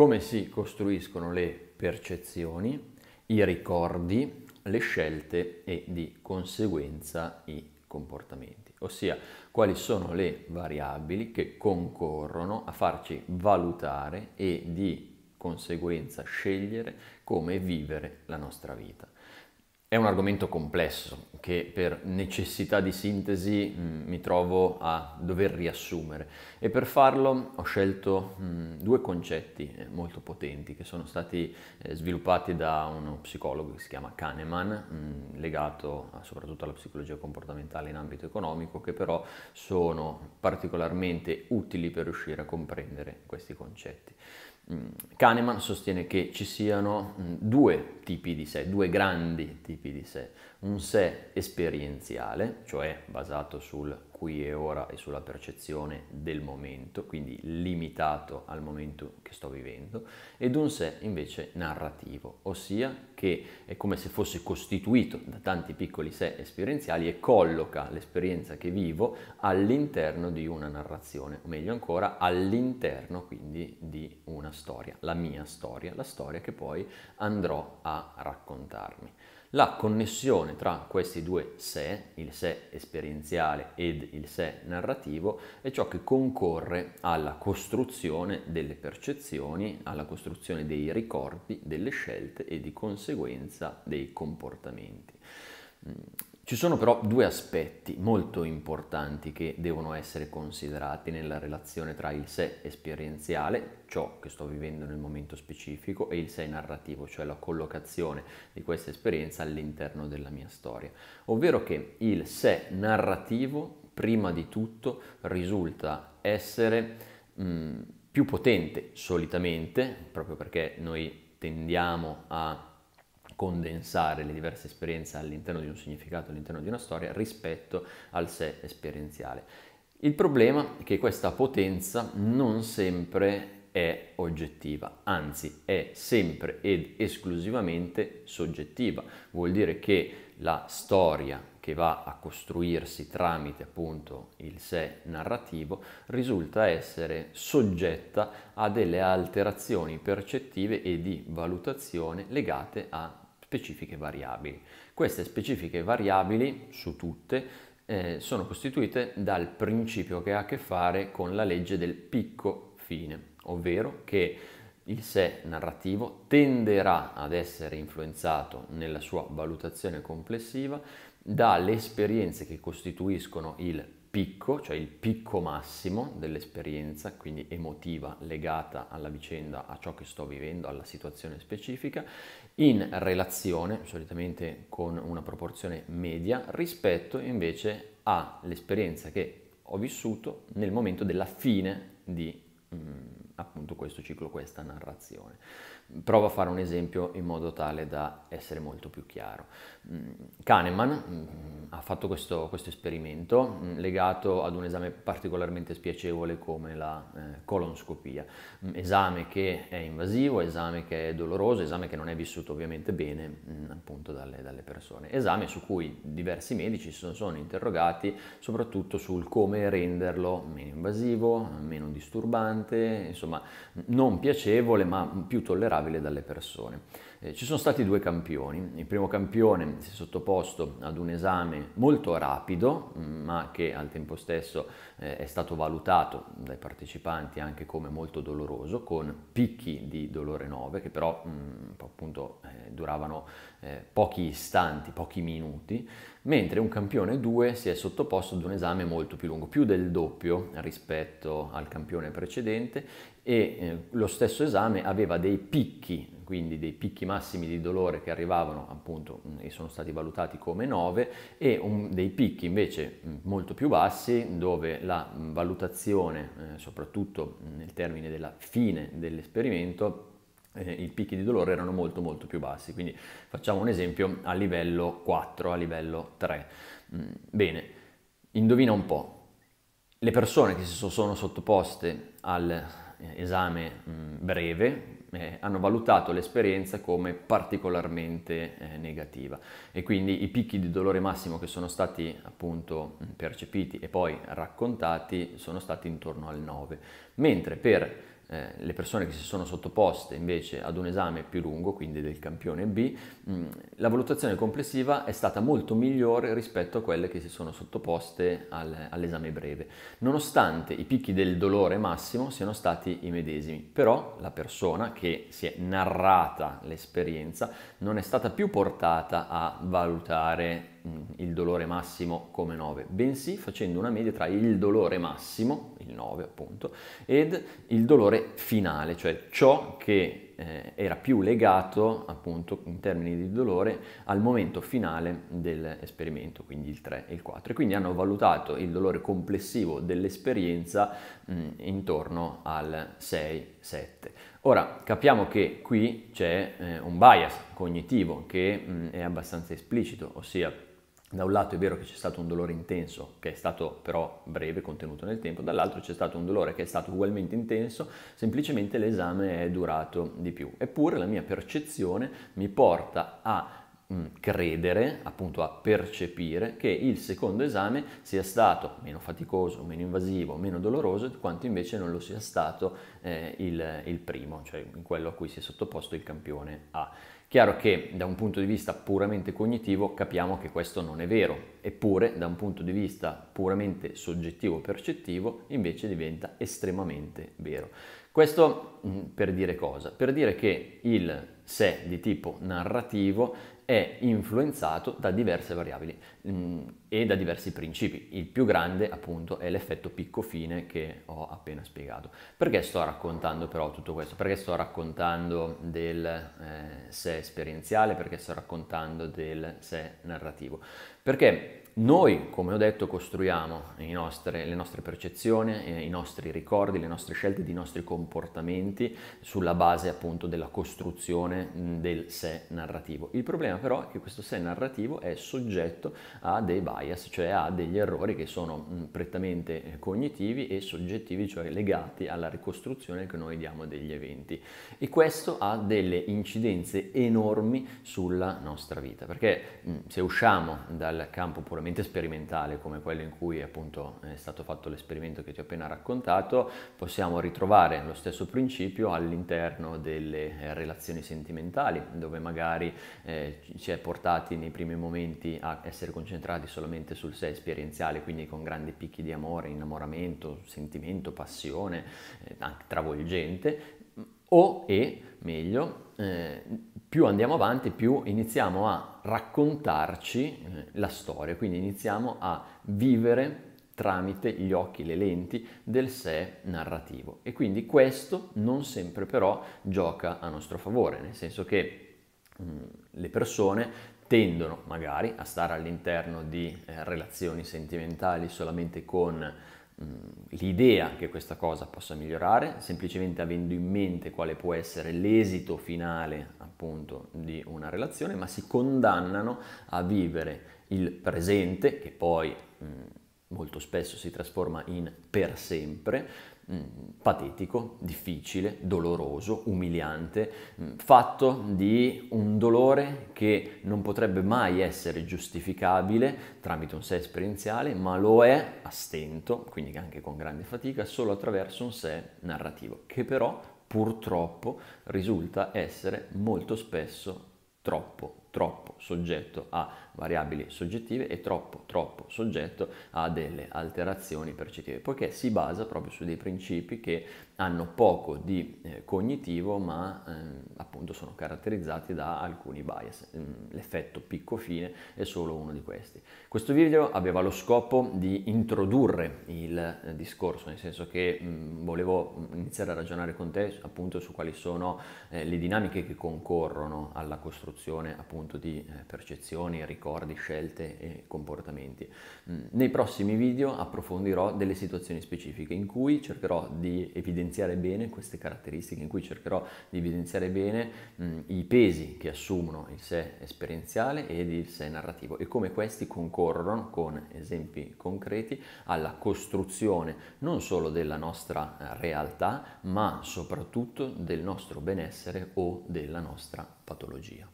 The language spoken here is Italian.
come si costruiscono le percezioni, i ricordi, le scelte e di conseguenza i comportamenti, ossia quali sono le variabili che concorrono a farci valutare e di conseguenza scegliere come vivere la nostra vita. È un argomento complesso che per necessità di sintesi mh, mm, mi trovo a dover riassumere e per farlo ho scelto mh, mm, due concetti eh, molto potenti che sono stati eh, sviluppati da uno psicologo che si chiama Kahneman, mh, mm, legato a, soprattutto alla psicologia comportamentale in ambito economico, che però sono particolarmente utili per riuscire a comprendere questi concetti. Mm, Kahneman sostiene che ci siano mm, due tipi di sé, due grandi tipi di sé, un sé esperienziale, cioè basato sul qui e ora e sulla percezione del momento, quindi limitato al momento che sto vivendo, ed un sé invece narrativo, ossia che è come se fosse costituito da tanti piccoli sé esperienziali e colloca l'esperienza che vivo all'interno di una narrazione, o meglio ancora all'interno quindi di una storia, la mia storia, la storia che poi andrò a raccontarmi la connessione tra questi due sé, il sé esperienziale ed il sé narrativo, è ciò che concorre alla costruzione delle percezioni, alla costruzione dei ricordi, delle scelte e di conseguenza dei comportamenti. Ci sono però due aspetti molto importanti che devono essere considerati nella relazione tra il sé esperienziale, ciò che sto vivendo nel momento specifico, e il sé narrativo, cioè la collocazione di questa esperienza all'interno della mia storia. Ovvero che il sé narrativo, prima di tutto, risulta essere mh, più potente solitamente, proprio perché noi tendiamo a condensare le diverse esperienze all'interno di un significato, all'interno di una storia, rispetto al sé esperienziale. Il problema è che questa potenza non sempre è oggettiva, anzi è sempre ed esclusivamente soggettiva. Vuol dire che la storia che va a costruirsi tramite appunto il sé narrativo risulta essere soggetta a delle alterazioni percettive e di valutazione legate a specifiche variabili. Queste specifiche variabili, su tutte, eh, sono costituite dal principio che ha a che fare con la legge del picco fine, ovvero che il sé narrativo tenderà ad essere influenzato nella sua valutazione complessiva dalle esperienze che costituiscono il picco, cioè il picco massimo dell'esperienza, quindi emotiva, legata alla vicenda, a ciò che sto vivendo, alla situazione specifica, in relazione, solitamente con una proporzione media, rispetto invece all'esperienza che ho vissuto nel momento della fine di... Mm, appunto questo ciclo, questa narrazione. Provo a fare un esempio in modo tale da essere molto più chiaro. Mm, Kahneman mm, ha fatto questo, questo esperimento mm, legato ad un esame particolarmente spiacevole come la eh, colonscopia, esame che è invasivo, esame che è doloroso, esame che non è vissuto ovviamente bene appunto dalle, dalle persone, esame su cui diversi medici sono, sono interrogati soprattutto sul come renderlo meno invasivo, meno disturbante, insomma insomma non piacevole ma più tollerabile dalle persone. Eh, ci sono stati due campioni, il primo campione si è sottoposto ad un esame molto rapido mm, ma che al tempo stesso eh, è stato valutato dai partecipanti anche come molto doloroso con picchi di dolore 9 che però mh, mm, appunto eh, duravano eh, pochi istanti, pochi minuti, mentre un campione 2 si è sottoposto ad un esame molto più lungo, più del doppio rispetto al campione precedente e eh, lo stesso esame aveva dei picchi, quindi dei picchi massimi di dolore che arrivavano appunto mm, e sono stati valutati come 9 e un, dei picchi invece mm, molto più bassi dove la mm, valutazione, eh, soprattutto nel termine della fine dell'esperimento, eh, i picchi di dolore erano molto molto più bassi, quindi facciamo un esempio a livello 4, a livello 3. Mm, bene, indovina un po', le persone che si sono sottoposte al eh, esame mm, breve, eh, hanno valutato l'esperienza come particolarmente eh, negativa e quindi i picchi di dolore massimo che sono stati appunto mm, percepiti e poi raccontati sono stati intorno al 9, mentre per eh, le persone che si sono sottoposte invece ad un esame più lungo, quindi del campione B, mh, mm, la valutazione complessiva è stata molto migliore rispetto a quelle che si sono sottoposte al, all'esame breve, nonostante i picchi del dolore massimo siano stati i medesimi. Però la persona che si è narrata l'esperienza non è stata più portata a valutare Mm, il dolore massimo come 9, bensì facendo una media tra il dolore massimo, il 9 appunto, ed il dolore finale, cioè ciò che eh, era più legato appunto in termini di dolore al momento finale dell'esperimento, quindi il 3 e il 4. E quindi hanno valutato il dolore complessivo dell'esperienza mh, mm, intorno al 6-7. Ora capiamo che qui c'è eh, un bias cognitivo che mh, mm, è abbastanza esplicito, ossia da un lato è vero che c'è stato un dolore intenso, che è stato però breve, contenuto nel tempo, dall'altro c'è stato un dolore che è stato ugualmente intenso, semplicemente l'esame è durato di più. Eppure la mia percezione mi porta a mm, credere, appunto a percepire che il secondo esame sia stato meno faticoso, meno invasivo, meno doloroso di quanto invece non lo sia stato eh, il, il primo, cioè quello a cui si è sottoposto il campione A. Chiaro che da un punto di vista puramente cognitivo capiamo che questo non è vero, eppure da un punto di vista puramente soggettivo-percettivo invece diventa estremamente vero. Questo mm, per dire cosa? Per dire che il sé di tipo narrativo è influenzato da diverse variabili mh, mm, e da diversi principi. Il più grande appunto è l'effetto picco-fine che ho appena spiegato. Perché sto raccontando però tutto questo? Perché sto raccontando del eh, sé esperienziale perché sto raccontando del sé narrativo. Perché noi, come ho detto, costruiamo nostre, le nostre percezioni, eh, i nostri ricordi, le nostre scelte, i nostri comportamenti sulla base appunto della costruzione del sé narrativo. Il problema però è che questo sé narrativo è soggetto a dei bias, cioè a degli errori che sono prettamente eh, cognitivi e soggettivi, cioè legati alla ricostruzione che noi diamo degli eventi. E questo ha delle incidenze enormi sulla nostra vita, perché se usciamo dal campo puramente puramente sperimentale come quello in cui appunto è stato fatto l'esperimento che ti ho appena raccontato, possiamo ritrovare lo stesso principio all'interno delle eh, relazioni sentimentali, dove magari eh, ci è portati nei primi momenti a essere concentrati solamente sul sé esperienziale, quindi con grandi picchi di amore, innamoramento, sentimento, passione, eh, anche travolgente, o e meglio eh, più andiamo avanti, più iniziamo a raccontarci eh, la storia, quindi iniziamo a vivere tramite gli occhi, le lenti del sé narrativo. E quindi questo non sempre però gioca a nostro favore, nel senso che mh, mm, le persone tendono magari a stare all'interno di eh, relazioni sentimentali solamente con Mm, l'idea che questa cosa possa migliorare, semplicemente avendo in mente quale può essere l'esito finale appunto di una relazione, ma si condannano a vivere il presente, che poi mh, mm, molto spesso si trasforma in per sempre, Mm, patetico, difficile, doloroso, umiliante, mm, fatto di un dolore che non potrebbe mai essere giustificabile tramite un sé esperienziale, ma lo è a stento, quindi anche con grande fatica, solo attraverso un sé narrativo, che però purtroppo risulta essere molto spesso troppo troppo soggetto a variabili soggettive e troppo troppo soggetto a delle alterazioni percettive, poiché si basa proprio su dei principi che hanno poco di eh, cognitivo ma ehm, appunto sono caratterizzati da alcuni bias. Mm, l'effetto picco fine è solo uno di questi. Questo video aveva lo scopo di introdurre il eh, discorso, nel senso che mh, mm, volevo mm, iniziare a ragionare con te appunto su quali sono eh, le dinamiche che concorrono alla costruzione appunto appunto di eh, percezioni, ricordi, scelte e comportamenti. Mm, nei prossimi video approfondirò delle situazioni specifiche in cui cercherò di evidenziare bene queste caratteristiche, in cui cercherò di evidenziare bene mh, mm, i pesi che assumono il sé esperienziale ed il sé narrativo e come questi concorrono con esempi concreti alla costruzione non solo della nostra eh, realtà, ma soprattutto del nostro benessere o della nostra patologia.